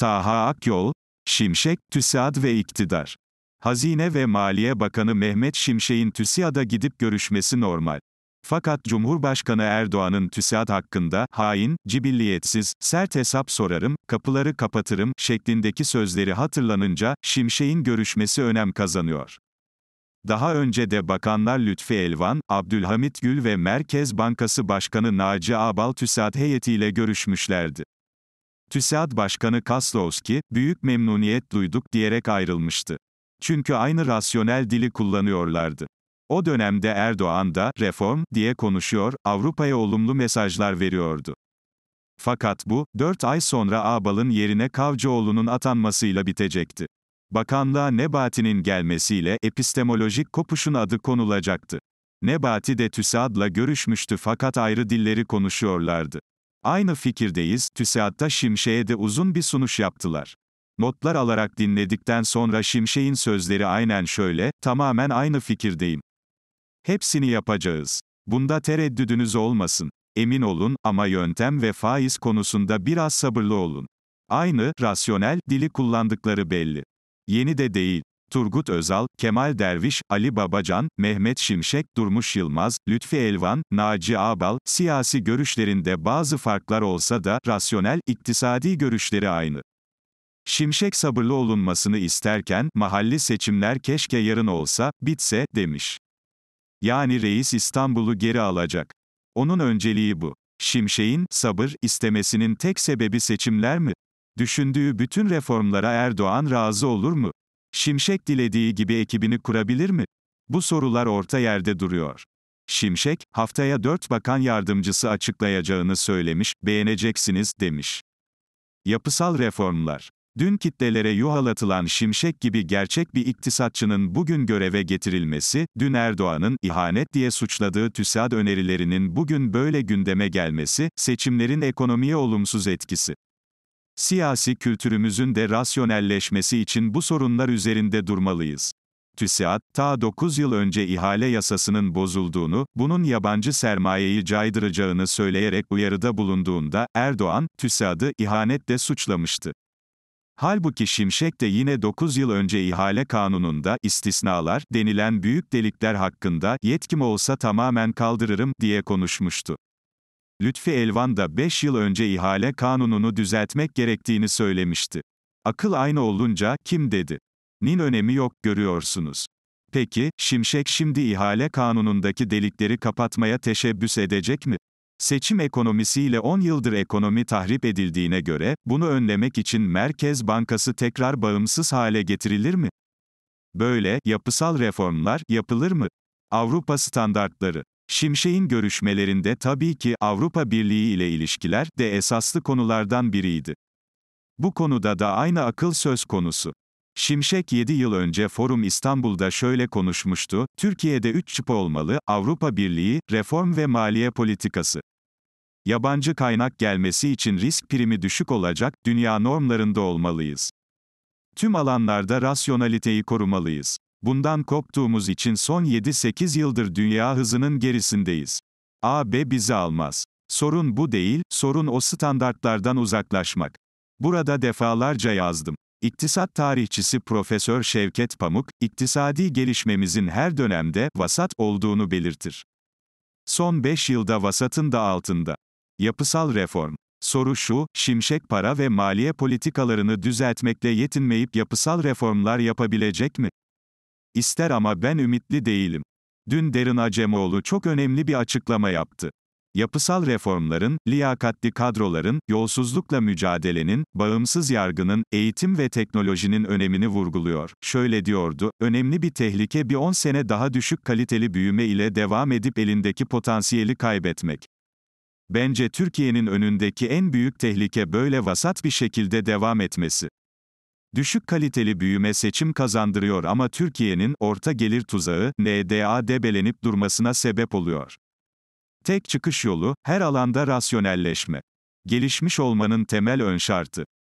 Taha Akyol, Şimşek, TÜSİAD ve iktidar. Hazine ve Maliye Bakanı Mehmet Şimşek'in TÜSİAD'a gidip görüşmesi normal. Fakat Cumhurbaşkanı Erdoğan'ın TÜSİAD hakkında, hain, cibilliyetsiz, sert hesap sorarım, kapıları kapatırım şeklindeki sözleri hatırlanınca, Şimşek'in görüşmesi önem kazanıyor. Daha önce de bakanlar Lütfi Elvan, Abdülhamit Gül ve Merkez Bankası Başkanı Naci Abal TÜSİAD heyetiyle görüşmüşlerdi. TÜSİAD Başkanı Kaslowski, büyük memnuniyet duyduk diyerek ayrılmıştı. Çünkü aynı rasyonel dili kullanıyorlardı. O dönemde Erdoğan da reform diye konuşuyor, Avrupa'ya olumlu mesajlar veriyordu. Fakat bu, 4 ay sonra Ağbal'ın yerine Kavcıoğlu'nun atanmasıyla bitecekti. Bakanlığa Nebati'nin gelmesiyle epistemolojik kopuşun adı konulacaktı. Nebati de TÜSİAD'la görüşmüştü fakat ayrı dilleri konuşuyorlardı. Aynı fikirdeyiz, TÜSİAD'da Şimşek'e de uzun bir sunuş yaptılar. Notlar alarak dinledikten sonra Şimşek'in sözleri aynen şöyle, tamamen aynı fikirdeyim. Hepsini yapacağız. Bunda tereddüdünüz olmasın. Emin olun, ama yöntem ve faiz konusunda biraz sabırlı olun. Aynı, rasyonel, dili kullandıkları belli. Yeni de değil. Turgut Özal, Kemal Derviş, Ali Babacan, Mehmet Şimşek, Durmuş Yılmaz, Lütfi Elvan, Naci Abal, siyasi görüşlerinde bazı farklar olsa da, rasyonel, iktisadi görüşleri aynı. Şimşek sabırlı olunmasını isterken, mahalli seçimler keşke yarın olsa, bitse, demiş. Yani reis İstanbul'u geri alacak. Onun önceliği bu. Şimşek'in, sabır, istemesinin tek sebebi seçimler mi? Düşündüğü bütün reformlara Erdoğan razı olur mu? Şimşek dilediği gibi ekibini kurabilir mi? Bu sorular orta yerde duruyor. Şimşek, haftaya 4 bakan yardımcısı açıklayacağını söylemiş, beğeneceksiniz, demiş. Yapısal reformlar. Dün kitlelere yuhalatılan şimşek gibi gerçek bir iktisatçının bugün göreve getirilmesi, dün Erdoğan'ın ihanet diye suçladığı TÜSAD önerilerinin bugün böyle gündeme gelmesi, seçimlerin ekonomiye olumsuz etkisi. Siyasi kültürümüzün de rasyonelleşmesi için bu sorunlar üzerinde durmalıyız. TÜSİAD, ta 9 yıl önce ihale yasasının bozulduğunu, bunun yabancı sermayeyi caydıracağını söyleyerek uyarıda bulunduğunda, Erdoğan, TÜSİAD'ı ihanetle suçlamıştı. Halbuki Şimşek de yine 9 yıl önce ihale kanununda istisnalar denilen büyük delikler hakkında yetkim olsa tamamen kaldırırım diye konuşmuştu. Lütfi Elvan da 5 yıl önce ihale kanununu düzeltmek gerektiğini söylemişti. Akıl aynı olunca, kim dedi? Nin önemi yok, görüyorsunuz. Peki, Şimşek şimdi ihale kanunundaki delikleri kapatmaya teşebbüs edecek mi? Seçim ekonomisiyle 10 yıldır ekonomi tahrip edildiğine göre, bunu önlemek için Merkez Bankası tekrar bağımsız hale getirilir mi? Böyle, yapısal reformlar, yapılır mı? Avrupa standartları Şimşek'in görüşmelerinde tabii ki Avrupa Birliği ile ilişkiler de esaslı konulardan biriydi. Bu konuda da aynı akıl söz konusu. Şimşek 7 yıl önce Forum İstanbul'da şöyle konuşmuştu, Türkiye'de 3 çıpa olmalı, Avrupa Birliği, reform ve maliye politikası. Yabancı kaynak gelmesi için risk primi düşük olacak, dünya normlarında olmalıyız. Tüm alanlarda rasyonaliteyi korumalıyız. Bundan koptuğumuz için son 7-8 yıldır dünya hızının gerisindeyiz. AB bizi almaz. Sorun bu değil, sorun o standartlardan uzaklaşmak. Burada defalarca yazdım. İktisat tarihçisi Profesör Şevket Pamuk, iktisadi gelişmemizin her dönemde vasat olduğunu belirtir. Son 5 yılda vasatın da altında. Yapısal reform. Soru şu, şimşek para ve maliye politikalarını düzeltmekle yetinmeyip yapısal reformlar yapabilecek mi? İster ama ben ümitli değilim. Dün Derin Acemoğlu çok önemli bir açıklama yaptı. Yapısal reformların, liyakatli kadroların, yolsuzlukla mücadelenin, bağımsız yargının, eğitim ve teknolojinin önemini vurguluyor. Şöyle diyordu, önemli bir tehlike bir 10 sene daha düşük kaliteli büyüme ile devam edip elindeki potansiyeli kaybetmek. Bence Türkiye'nin önündeki en büyük tehlike böyle vasat bir şekilde devam etmesi. Düşük kaliteli büyüme seçim kazandırıyor ama Türkiye'nin orta gelir tuzağı NDA debelenip durmasına sebep oluyor. Tek çıkış yolu her alanda rasyonelleşme. Gelişmiş olmanın temel ön şartı.